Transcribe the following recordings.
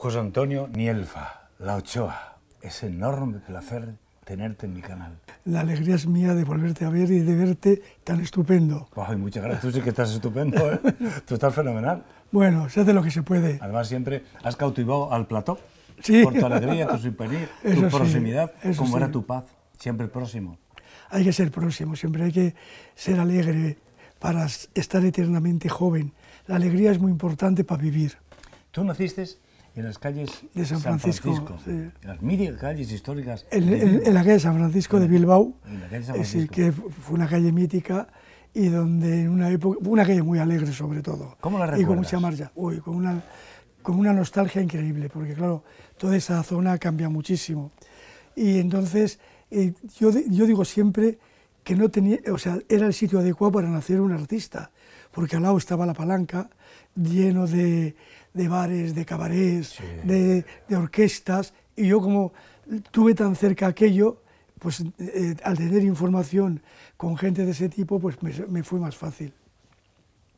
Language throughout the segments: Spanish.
José Antonio Nielfa, La Ochoa, es enorme placer tenerte en mi canal. La alegría es mía de volverte a ver y de verte tan estupendo. muchas gracias. Tú sí que estás estupendo, ¿eh? Tú estás fenomenal. Bueno, se hace lo que se puede. Además, siempre has cautivado al plató. Sí. Por tu alegría, tu simpatía, tu proximidad, como era tu paz, siempre próximo. Hay que ser próximo, siempre hay que ser alegre para estar eternamente joven. La alegría es muy importante para vivir. Tú naciste en las calles de San Francisco, en las mil calles históricas. En, la calle de San Francisco de Bilbao, en la calle San Francisco. que fue una calle mítica y donde en una época, una calle muy alegre sobre todo. ¿Cómo la recuerdas? Y con mucha marcha, uy, con una, con una nostalgia increíble, porque claro, toda esa zona cambia muchísimo. Y entonces, eh, yo, yo digo siempre que no tenía, o sea, era el sitio adecuado para nacer un artista, porque al lado estaba la palanca, lleno de de bares, de cabarets, de, orquestas, y yo como tuve tan cerca aquello, pues eh, al tener información con gente de ese tipo, pues me fue más fácil.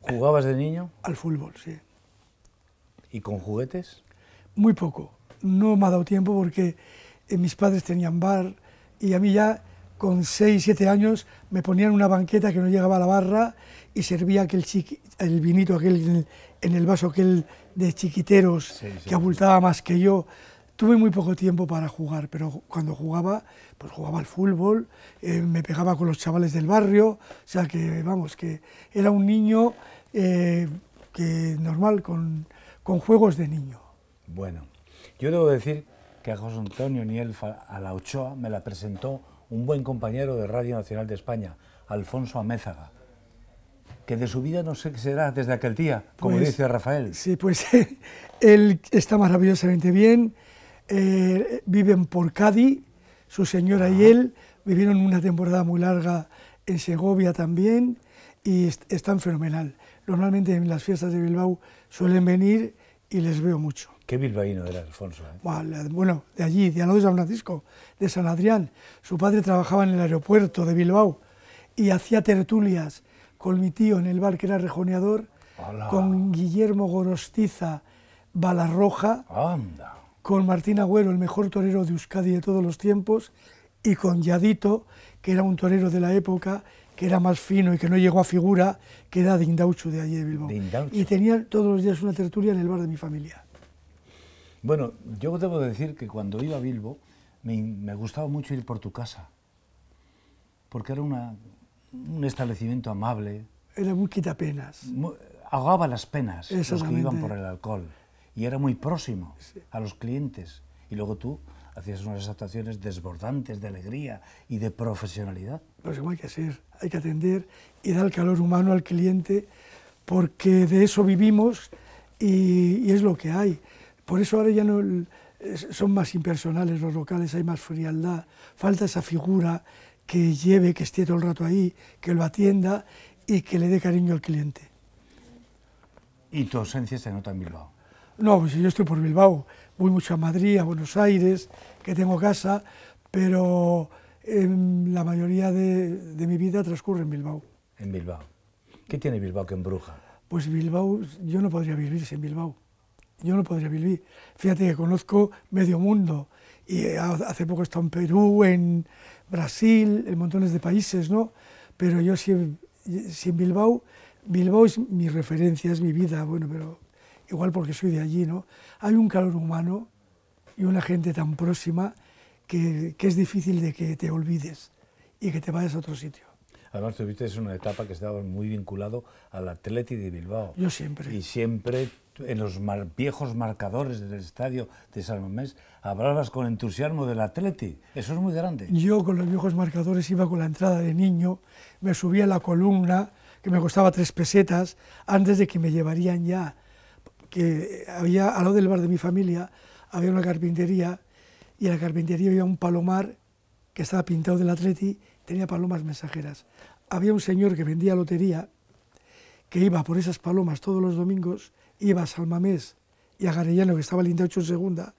¿Jugabas de niño? Al fútbol, sí. ¿Y con juguetes? Muy poco. No me ha dado tiempo porque eh, mis padres tenían bar y a mí ya con 6, 7 años me ponían una banqueta que no llegaba a la barra y servía aquel chiqui, el vinito aquel en el, vaso aquel de chiquiteros que abultaba más que yo. Tuve muy poco tiempo para jugar, pero cuando jugaba, pues jugaba al fútbol, eh, me pegaba con los chavales del barrio, o sea que, vamos, que era un niño eh, que normal, con, juegos de niño. Bueno, yo debo decir que a José Antonio Niel a la Ochoa me la presentó un buen compañero de Radio Nacional de España, Alfonso Amézaga, que de su vida no sé qué será desde aquel día, como pues, dice Rafael. Sí, pues él está maravillosamente bien, eh, viven por Cádiz, su señora y él vivieron una temporada muy larga en Segovia también y están fenomenal. Normalmente en las fiestas de Bilbao suelen venir y les veo mucho. ¿Qué bilbaíno era Alfonso? Eh? Bueno, de allí, de San Francisco, de San Adrián. Su padre trabajaba en el aeropuerto de Bilbao y hacía tertulias con mi tío en el bar que era rejoneador, con Guillermo Gorostiza Balarroja, con Martín Agüero, el mejor torero de Euskadi de todos los tiempos, y con Yadito, que era un torero de la época, que era más fino y que no llegó a figura, que era de de allí de Bilbao. y tenía todos los días una tertulia en el bar de mi familia. Bueno, yo debo decir que cuando iba a Bilbo me, gustaba mucho ir por tu casa, porque era un establecimiento amable. Era muy quitapenas. penas, ahogaba las penas los que iban por el alcohol y era muy próximo a los clientes. Y luego tú hacías unas actuaciones desbordantes de alegría y de profesionalidad. Pues como hay que hacer, hay que atender y dar el calor humano al cliente porque de eso vivimos y es lo que hay. Por eso ahora ya no son más impersonales los locales, hay más frialdad, falta esa figura que lleve, que esté todo el rato ahí, que lo atienda y que le dé cariño al cliente. ¿Y tu ausencia se nota en Bilbao? No, pues yo estoy por Bilbao, voy mucho a Madrid, a Buenos Aires, que tengo casa, pero em, la mayoría de, de, mi vida transcurre en Bilbao. En Bilbao. ¿Qué tiene Bilbao que en Bruja? Pues Bilbao, yo no podría vivir sin Bilbao yo no podría vivir. Fíjate que conozco medio mundo y eh, hace poco he estado en Perú, en Brasil, en montones de países, ¿no? Pero yo sin, sin Bilbao, Bilbao es mi referencia, es mi vida, bueno, pero igual porque soy de allí, ¿no? Hay un calor humano y una gente tan próxima que, que es difícil de que te olvides y que te vayas a otro sitio. Además, es una etapa que estaba muy vinculado al Atleti de Bilbao. Yo siempre. Y siempre en los viejos marcadores del estadio de San Mamés hablabas con entusiasmo del Atleti. Eso es muy grande. Yo con los viejos marcadores iba con la entrada de niño, me subía a la columna, que me costaba tres pesetas, antes de que me llevarían ya. Que había, al lado del bar de mi familia, había una carpintería y en la carpintería había un palomar que estaba pintado del Atleti, tenía palomas mensajeras. Había un señor que vendía lotería, que iba por esas palomas todos los domingos, iba a Salmamés y a Garellano, que estaba el Indaucho en segunda,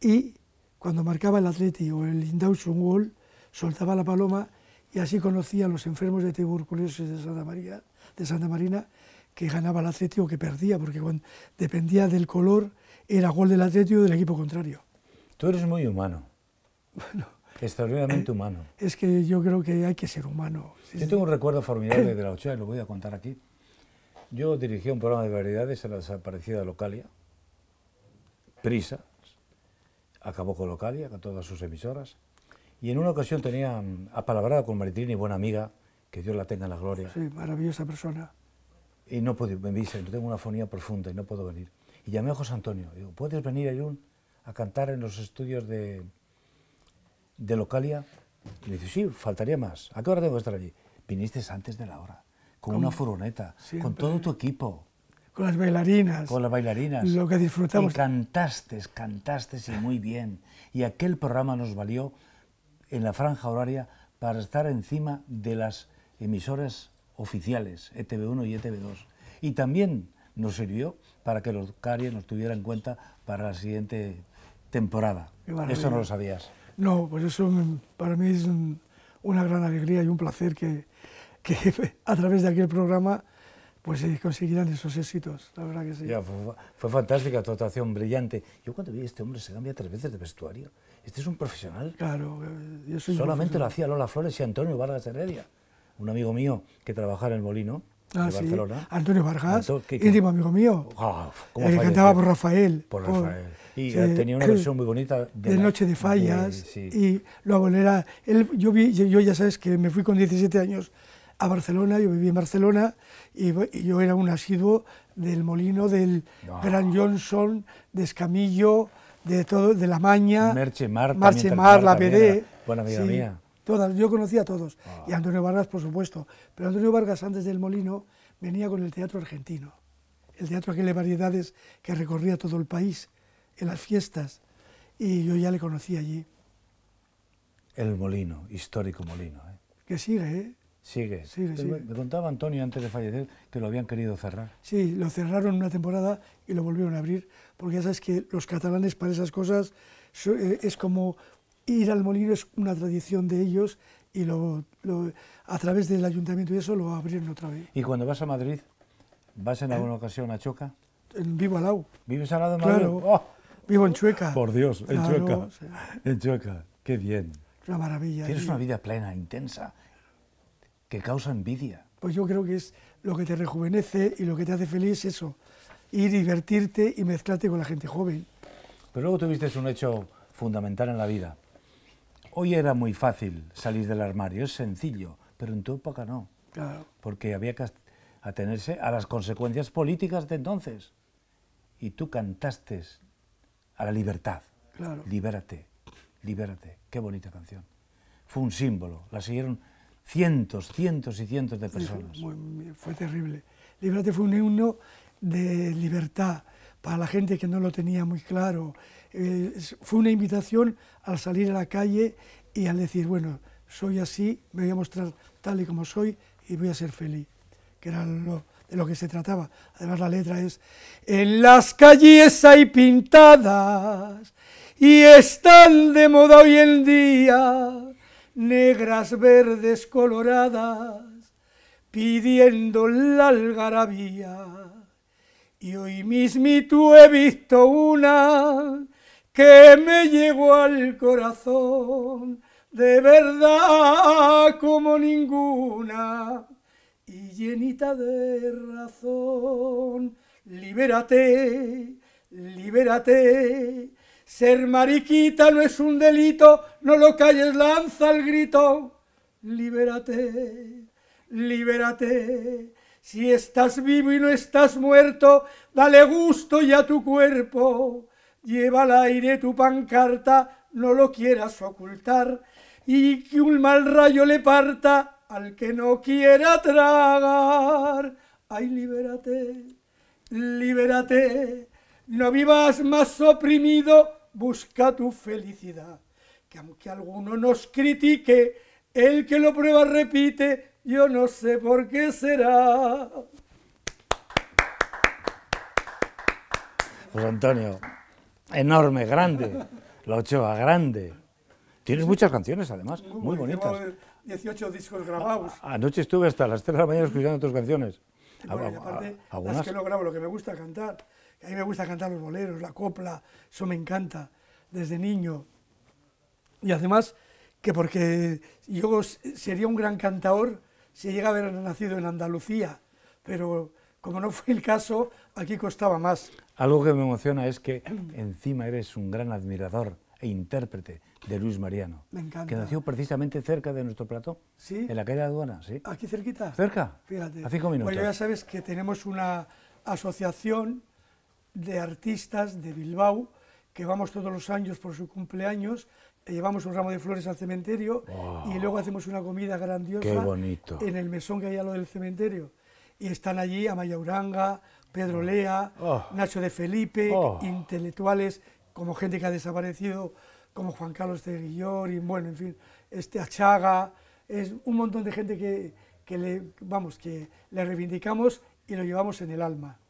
y cuando marcaba el Atleti o el Indaucho un gol, soltaba la paloma y así conocía a los enfermos de tuberculosis de Santa, María, de Santa Marina, que ganaba el Atleti o que perdía, porque dependía del color, era gol del Atleti o del equipo contrario. Tú eres muy humano. Bueno. Extraordinariamente humano. Es que yo creo que hay que ser humano. Yo tengo un recuerdo formidable de la Ochoa y lo voy a contar aquí. Yo dirigí un programa de variedades a la desaparecida Localia, Prisa, acabó con Localia, con todas sus emisoras, y en una ocasión tenía mm, apalabrado con Maritrini, buena amiga, que Dios la tenga en la gloria. Sí, maravillosa persona. Y no pude, me dice, tengo una fonía profunda y no puedo venir. Y llamé a José Antonio, digo, ¿puedes venir a cantar en los estudios de, de Localia. le dice, sí, faltaría más. ¿A qué hora tengo estar allí? Viniste antes de la hora, con una furoneta con todo tu equipo. Con las bailarinas. Con las bailarinas. Lo que disfrutamos. Y cantaste, cantaste muy bien. Y aquel programa nos valió en la franja horaria para estar encima de las emisoras oficiales, ETV1 y ETV2. Y también nos sirvió para que los caries nos tuvieran en cuenta para la siguiente temporada. Eso no lo sabías. No, pues eso para mí es una gran alegría y un placer que, a través de aquel programa pues se consiguieran esos éxitos, la verdad que sí. fue, fantástica tu actuación, brillante. Yo cuando vi a este hombre se cambia tres veces de vestuario. Este es un profesional. Claro, eh, yo soy Solamente lo hacía Lola Flores y Antonio Vargas Heredia, un amigo mío que trabajaba en el Molino. de ah, Barcelona. Antonio Vargas, íntimo amigo mío. el cantaba por Rafael. Por Rafael. Y tenía una versión muy bonita de, Noche de Fallas. Y lo era... Él, yo, yo ya sabes que me fui con 17 años a Barcelona, yo viví en Barcelona y, yo era un asiduo del Molino, del ah. Gran Johnson, de Escamillo, de todo, de La Maña. Merche Mar, Marche Mar, La Buena amiga mía. Todas, yo conocía a todos. Ah. Y Antonio Vargas, por supuesto. Pero Antonio Vargas, antes del Molino, venía con el teatro argentino. El teatro aquel de variedades que recorría todo el país en las fiestas y yo ya le conocí allí. El molino, histórico molino. ¿eh? Que sigue, ¿eh? Sigue. sigue, sigue. Me contaba Antonio antes de fallecer que lo habían querido cerrar. Sí, lo cerraron una temporada y lo volvieron a abrir, porque ya sabes que los catalanes para esas cosas eh, es como ir al molino, es una tradición de ellos y lo, a través del ayuntamiento y eso lo abrieron otra vez. ¿Y cuando vas a Madrid, vas en eh. alguna ocasión a Choca? Vivo al lado. ¿Vives al lado de Madrid? Claro. ¡Oh! Vivo en Chueca. Por Dios, en Chueca. En Chueca, qué bien. una maravilla. Tienes una vida plena, intensa, que causa envidia. Pues yo creo que es lo que te rejuvenece y lo que te hace feliz, eso. Ir, divertirte y mezclarte con la gente joven. Pero luego tuviste un hecho fundamental en la vida. Hoy era muy fácil salir del armario, es sencillo, pero en tu época no. Claro. Porque había que atenerse a las consecuencias políticas de entonces. Y tú cantaste a la libertad. Libérate, libérate. Qué bonita canción. Fue un símbolo. La siguieron cientos, cientos y cientos de personas. Fue, terrible. Libérate fue un himno de libertad para la gente que no lo tenía muy claro. Eh, fue una invitación al salir a la calle y al decir, bueno, soy así, me voy a mostrar tal y como soy y voy a ser feliz, que era de lo que se trataba. Además la letra es, en las calles hay pintadas y están de moda hoy en día, negras, verdes, coloradas, pidiendo la algarabía. Y hoy mismito he visto una que me llegó al corazón, de verdad como ninguna y llenita de razón. Libérate, libérate. Ser mariquita no es un delito, no lo calles, lanza el grito. Libérate, libérate. Si estás vivo y no estás muerto, dale gusto ya a tu cuerpo. Lleva al aire tu pancarta, no lo quieras ocultar. Y que un mal rayo le parta al que no quiera tragar, ay, libérate, libérate, no vivas más oprimido, busca tu felicidad. Que aunque alguno nos critique, el que lo prueba repite, yo no sé por qué será. Pues Antonio, enorme, grande. La Ochoa, grande. Tienes muchas canciones, además, muy bonitas. 18 discos grabados. Anoche estuve hasta las 3 de la mañana escuchando tus canciones. bueno, aparte, las que no grabo, lo que me gusta cantar. A mí me gusta cantar los boleros, la copla, eso me encanta desde niño. Y además, que porque yo sería un gran cantador si llega a haber nacido en Andalucía, pero como no fue el caso, aquí costaba más. Algo que me emociona es que encima eres un gran admirador e intérprete de Luis Mariano. Me Que nació precisamente cerca de nuestro plató. Sí. En la calle de Aduana, sí. ¿Aquí cerquita? Cerca. Fíjate. A cinco minutos. Bueno, ya sabes que tenemos una asociación de artistas de Bilbao que vamos todos los años por su cumpleaños llevamos un ramo de flores al cementerio y luego hacemos una comida grandiosa en el mesón que hay a lo del cementerio. Y están allí Amaya Uranga, Pedro mm. Lea, oh. Nacho de Felipe, oh. intelectuales como gente que ha desaparecido, como Juan Carlos de y bueno, en fin, este Achaga, es un montón de gente que, le, vamos, que le reivindicamos y lo llevamos en el alma.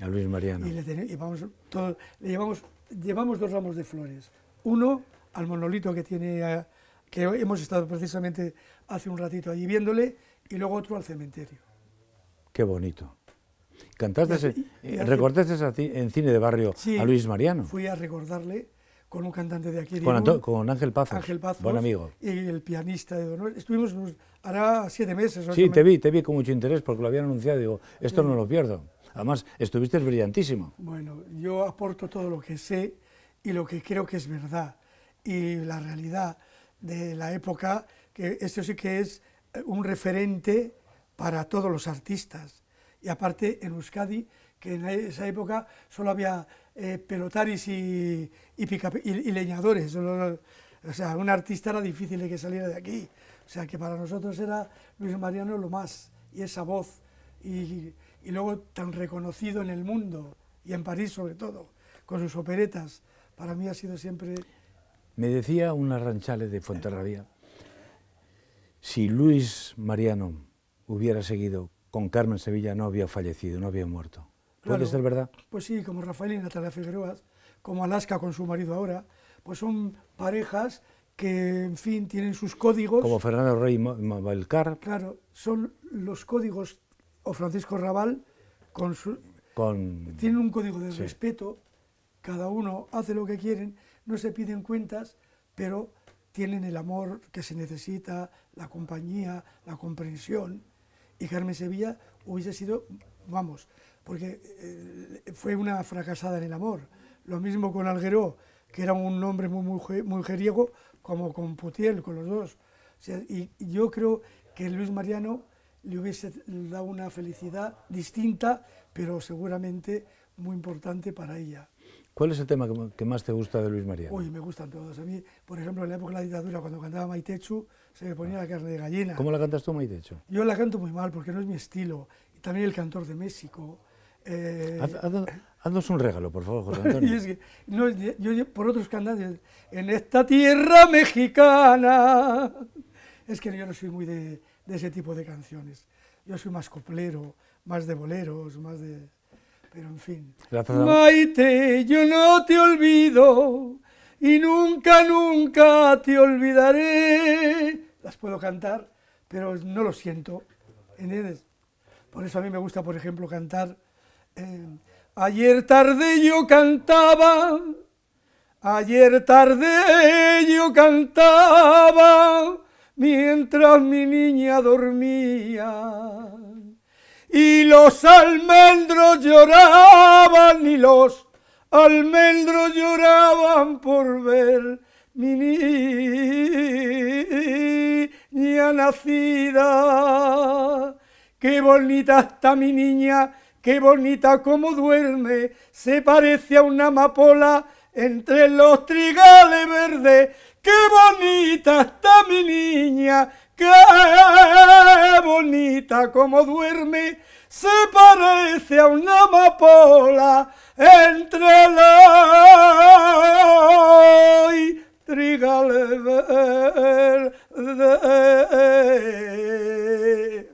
A Luis Mariano. Y le, le llevamos, llevamos dos ramos de flores. Uno al monolito que tiene, eh, que hemos estado precisamente hace un ratito allí viéndole, y luego otro al cementerio. Qué bonito. Cantaste, eh, recordaste en cine de barrio a Luis Mariano. Fui a recordarle con un cantante de aquí. Con, Ángel Paz Ángel Buen amigo. Y el pianista de Estuvimos ahora hará siete meses. Sí, te vi, te vi con mucho interés porque lo habían anunciado. Digo, esto no lo pierdo. Además, estuviste brillantísimo. Bueno, yo aporto todo lo que sé y lo que creo que es verdad. Y la realidad de la época, que esto sí que es eh, un referente para todos los artistas y aparte en Euskadi, que en esa época solo había eh, pelotaris y, leñadores, o sea, un artista era difícil de que saliera de aquí, o sea, que para nosotros era Luis Mariano lo más, y esa voz, y, luego tan reconocido en el mundo, y en París sobre todo, con sus operetas, para mí ha sido siempre... Me decía unas ranchales de Fuenterrabía, si Luis Mariano hubiera seguido con Carmen Sevilla no había fallecido, no había muerto. ¿Puede ser verdad? Pues sí, como Rafael y Natalia Figueroa, como Alaska con su marido ahora, pues son parejas que, en fin, tienen sus códigos. Como Fernando Rey y Carr. Claro, son los códigos, o Francisco Raval, con su, con... tienen un código de respeto, cada uno hace lo que quieren, no se piden cuentas, pero tienen el amor que se necesita, la compañía, la comprensión y Carmen Sevilla hubiese sido, vamos, porque eh, fue una fracasada en el amor. Lo mismo con Alguero, que era un hombre muy, muy mujeriego, como con Putiel, con los dos. y yo creo que Luis Mariano le hubiese dado una felicidad distinta, pero seguramente muy importante para ella. ¿Cuál es el tema que más te gusta de Luis María? Uy, me gustan todos. A mí, por ejemplo, en la época de la dictadura, cuando cantaba Maitechu, se me ponía ah. la carne de gallina. ¿Cómo la cantas tú, Maitechu? Yo la canto muy mal, porque no es mi estilo. Y también el cantor de México. Eh, haznos un regalo, por favor, José Antonio. yo, por otros cantantes, en esta tierra mexicana... Es que yo no soy muy de, de ese tipo de canciones. Yo soy más coplero, más de boleros, más de pero en fin. Maite, yo no te olvido y nunca, nunca te olvidaré. Las puedo cantar, pero no lo siento, ¿entiendes? Por eso a mí me gusta, por ejemplo, cantar. Eh, ayer tarde yo cantaba, ayer tarde yo cantaba, mientras mi niña dormía y los almendros lloraban y los almendros lloraban por ver mi niña nacida. Qué bonita está mi niña, qué bonita como duerme, se parece a una amapola entre los trigales verdes. Qué bonita está mi niña, ¡Qué bonita como duerme! Se parece a una amapola entre la y